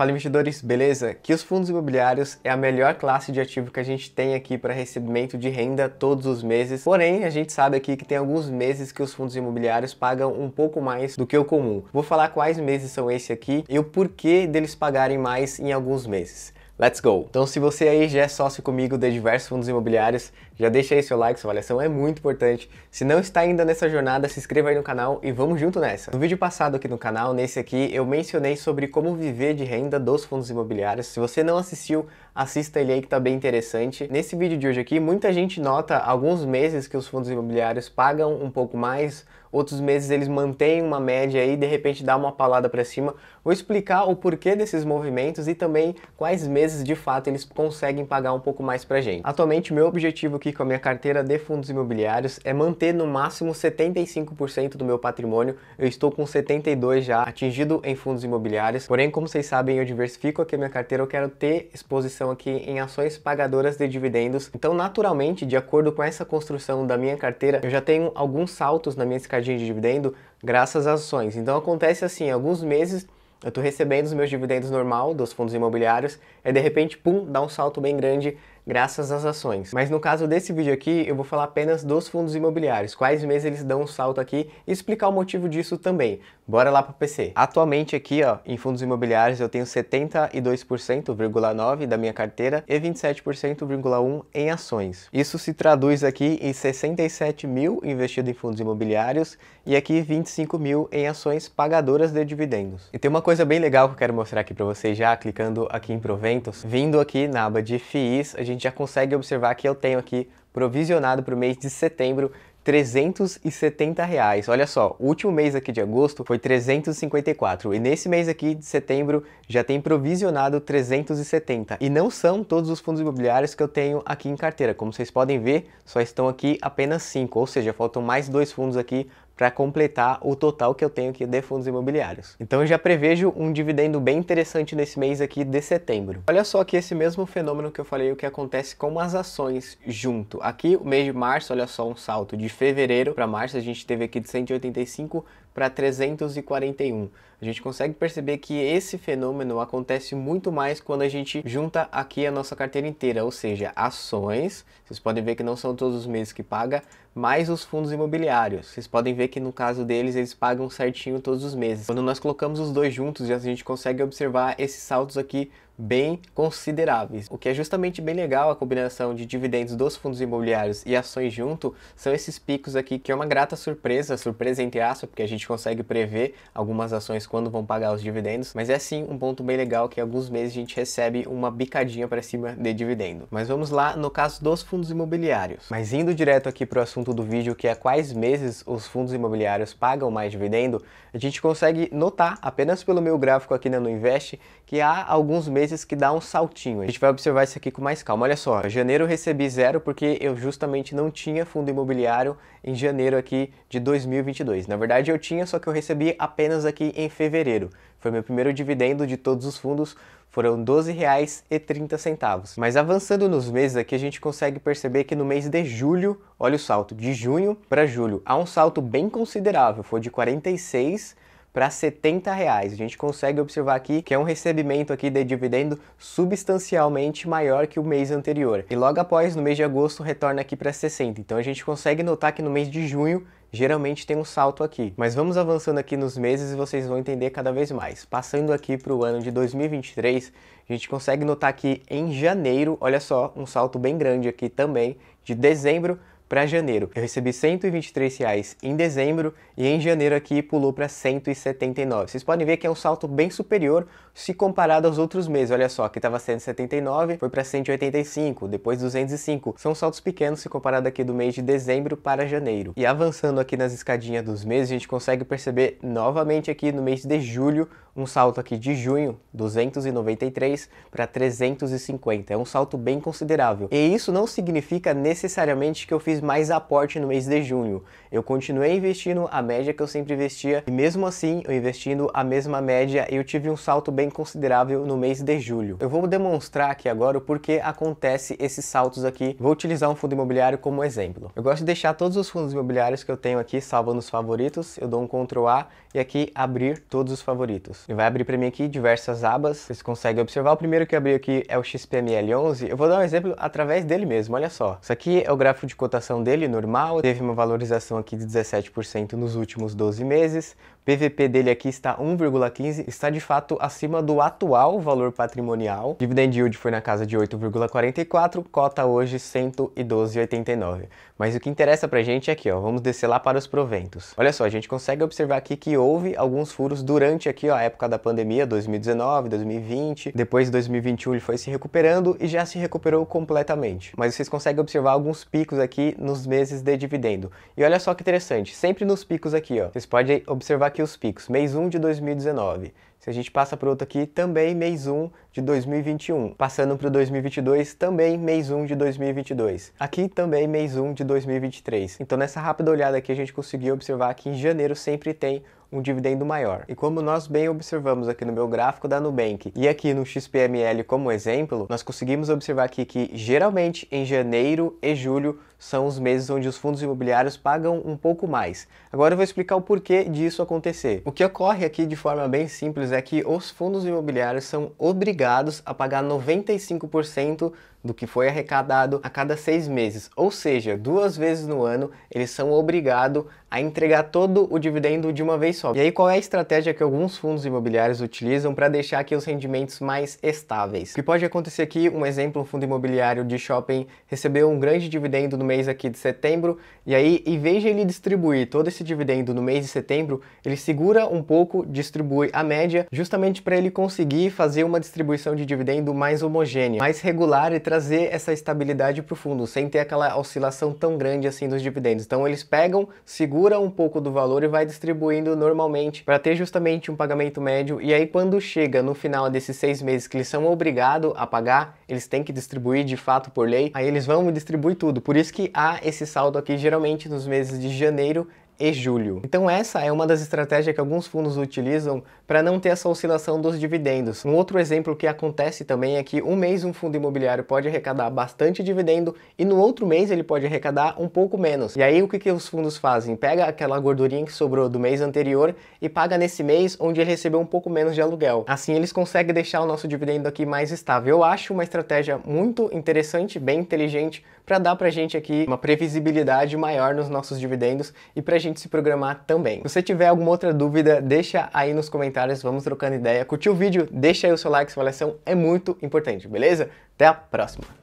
Fala investidores, beleza? Que os fundos imobiliários é a melhor classe de ativo que a gente tem aqui para recebimento de renda todos os meses. Porém, a gente sabe aqui que tem alguns meses que os fundos imobiliários pagam um pouco mais do que o comum. Vou falar quais meses são esses aqui e o porquê deles pagarem mais em alguns meses. Let's go! Então, se você aí já é sócio comigo de diversos fundos imobiliários, já deixa aí seu like, sua avaliação é muito importante. Se não está ainda nessa jornada, se inscreva aí no canal e vamos junto nessa. No vídeo passado aqui no canal, nesse aqui, eu mencionei sobre como viver de renda dos fundos imobiliários. Se você não assistiu, assista ele aí que tá bem interessante. Nesse vídeo de hoje aqui, muita gente nota alguns meses que os fundos imobiliários pagam um pouco mais, outros meses eles mantêm uma média e de repente dá uma palada para cima. Vou explicar o porquê desses movimentos e também quais meses de fato eles conseguem pagar um pouco mais pra gente. Atualmente, meu objetivo aqui diversifico a minha carteira de fundos imobiliários é manter no máximo 75% do meu patrimônio. Eu estou com 72 já atingido em fundos imobiliários. Porém, como vocês sabem, eu diversifico aqui a minha carteira, eu quero ter exposição aqui em ações pagadoras de dividendos. Então, naturalmente, de acordo com essa construção da minha carteira, eu já tenho alguns saltos na minha escadinha de dividendo graças às ações. Então, acontece assim, alguns meses eu estou recebendo os meus dividendos normal dos fundos imobiliários, e de repente, pum, dá um salto bem grande graças às ações. Mas no caso desse vídeo aqui, eu vou falar apenas dos fundos imobiliários, quais meses eles dão um salto aqui e explicar o motivo disso também. Bora lá para o PC. Atualmente aqui, ó, em fundos imobiliários eu tenho 72,9% da minha carteira e 27,1% em ações. Isso se traduz aqui em 67 mil investido em fundos imobiliários e aqui 25 mil em ações pagadoras de dividendos. E tem uma coisa bem legal que eu quero mostrar aqui para vocês já, clicando aqui em proventos. Vindo aqui na aba de FIIs, a gente gente já consegue observar que eu tenho aqui provisionado para o mês de setembro 370 reais. Olha só, o último mês aqui de agosto foi 354 e nesse mês aqui de setembro já tem provisionado 370. E não são todos os fundos imobiliários que eu tenho aqui em carteira. Como vocês podem ver, só estão aqui apenas cinco ou seja, faltam mais dois fundos aqui para completar o total que eu tenho aqui de fundos imobiliários. Então eu já prevejo um dividendo bem interessante nesse mês aqui de setembro. Olha só que esse mesmo fenômeno que eu falei, o que acontece com as ações junto. Aqui o mês de março, olha só um salto de fevereiro para março, a gente teve aqui de 185 para 341. A gente consegue perceber que esse fenômeno acontece muito mais quando a gente junta aqui a nossa carteira inteira, ou seja, ações, vocês podem ver que não são todos os meses que paga, mais os fundos imobiliários. Vocês podem ver que no caso deles, eles pagam certinho todos os meses. Quando nós colocamos os dois juntos, a gente consegue observar esses saltos aqui bem consideráveis. O que é justamente bem legal a combinação de dividendos dos fundos imobiliários e ações junto são esses picos aqui que é uma grata surpresa, surpresa entre aspas, porque a gente consegue prever algumas ações quando vão pagar os dividendos, mas é sim um ponto bem legal que alguns meses a gente recebe uma bicadinha para cima de dividendo. Mas vamos lá no caso dos fundos imobiliários. Mas indo direto aqui para o assunto do vídeo, que é quais meses os fundos imobiliários pagam mais dividendo, a gente consegue notar apenas pelo meu gráfico aqui na né, no Invest que há alguns meses meses que dá um saltinho. A gente vai observar isso aqui com mais calma. Olha só, janeiro eu recebi zero porque eu justamente não tinha fundo imobiliário em janeiro aqui de 2022. Na verdade eu tinha, só que eu recebi apenas aqui em fevereiro. Foi meu primeiro dividendo de todos os fundos, foram R$12,30. Mas avançando nos meses aqui, a gente consegue perceber que no mês de julho, olha o salto, de junho para julho, há um salto bem considerável, foi de 46 para 70 reais. A gente consegue observar aqui que é um recebimento aqui de dividendo substancialmente maior que o mês anterior. E logo após, no mês de agosto, retorna aqui para 60. Então a gente consegue notar que no mês de junho geralmente tem um salto aqui. Mas vamos avançando aqui nos meses e vocês vão entender cada vez mais. Passando aqui para o ano de 2023, a gente consegue notar que em janeiro, olha só, um salto bem grande aqui também, de dezembro para janeiro. Eu recebi 123 reais em dezembro e em janeiro aqui pulou para 179. Vocês podem ver que é um salto bem superior se comparado aos outros meses. Olha só, aqui estava 179, foi para 185, depois 205. São saltos pequenos se comparado aqui do mês de dezembro para janeiro. E avançando aqui nas escadinhas dos meses, a gente consegue perceber novamente aqui no mês de julho um salto aqui de junho, 293 para 350. É um salto bem considerável. E isso não significa necessariamente que eu fiz fiz mais aporte no mês de junho. Eu continuei investindo a média que eu sempre investia e mesmo assim, eu investindo a mesma média, eu tive um salto bem considerável no mês de julho. Eu vou demonstrar aqui agora o porquê acontece esses saltos aqui. Vou utilizar um fundo imobiliário como exemplo. Eu gosto de deixar todos os fundos imobiliários que eu tenho aqui salvo nos favoritos. Eu dou um Ctrl A e aqui abrir todos os favoritos. Ele vai abrir para mim aqui diversas abas. Vocês conseguem observar. O primeiro que abriu aqui é o XPML11. Eu vou dar um exemplo através dele mesmo. Olha só. Isso aqui é o gráfico de cotação ação dele, normal, teve uma valorização aqui de 17% nos últimos 12 meses, PVP dele aqui está 1,15, está de fato acima do atual valor patrimonial. Dividend yield foi na casa de 8,44, cota hoje 112,89. Mas o que interessa pra gente é aqui, ó, vamos descer lá para os proventos. Olha só, a gente consegue observar aqui que houve alguns furos durante aqui, ó, a época da pandemia, 2019, 2020, depois de 2021 ele foi se recuperando e já se recuperou completamente. Mas vocês conseguem observar alguns picos aqui nos meses de dividendo. E olha só que interessante, sempre nos picos aqui, ó, vocês podem observar aqui os picos. Mês 1 de 2019. Se a gente passa para outro aqui, também mês 1 de 2021. Passando para o 2022, também mês 1 de 2022. Aqui também mês 1 de 2023. Então nessa rápida olhada aqui a gente conseguiu observar que em janeiro sempre tem um dividendo maior. E como nós bem observamos aqui no meu gráfico da Nubank e aqui no XPML como exemplo, nós conseguimos observar aqui que geralmente em janeiro e julho são os meses onde os fundos imobiliários pagam um pouco mais. Agora eu vou explicar o porquê disso acontecer. O que ocorre aqui de forma bem simples é que os fundos imobiliários são obrigados a pagar 95% do que foi arrecadado a cada seis meses, ou seja, duas vezes no ano eles são obrigados a entregar todo o dividendo de uma vez só. E aí qual é a estratégia que alguns fundos imobiliários utilizam para deixar aqui os rendimentos mais estáveis? O que pode acontecer aqui, um exemplo, um fundo imobiliário de shopping recebeu um grande dividendo no mês aqui de setembro, e aí, em vez de ele distribuir todo esse dividendo no mês de setembro, ele segura um pouco, distribui a média, justamente para ele conseguir fazer uma distribuição de dividendo mais homogênea, mais regular e trazer essa estabilidade para o fundo, sem ter aquela oscilação tão grande assim dos dividendos. Então, eles pegam, seguram um pouco do valor e vai distribuindo normalmente para ter justamente um pagamento médio. E aí, quando chega no final desses seis meses que eles são obrigados a pagar, eles têm que distribuir de fato por lei, aí eles vão distribuir tudo. Por isso que há esse saldo aqui geralmente nos meses de janeiro e julho. Então essa é uma das estratégias que alguns fundos utilizam para não ter essa oscilação dos dividendos. Um outro exemplo que acontece também é que um mês um fundo imobiliário pode arrecadar bastante dividendo e no outro mês ele pode arrecadar um pouco menos. E aí o que, que os fundos fazem? Pega aquela gordurinha que sobrou do mês anterior e paga nesse mês onde ele recebeu um pouco menos de aluguel. Assim eles conseguem deixar o nosso dividendo aqui mais estável. Eu acho uma estratégia muito interessante, bem inteligente, para dar para gente aqui uma previsibilidade maior nos nossos dividendos e para gente gente se programar também. Se você tiver alguma outra dúvida, deixa aí nos comentários, vamos trocando ideia. Curtiu o vídeo? Deixa aí o seu like, sua avaliação é muito importante, beleza? Até a próxima!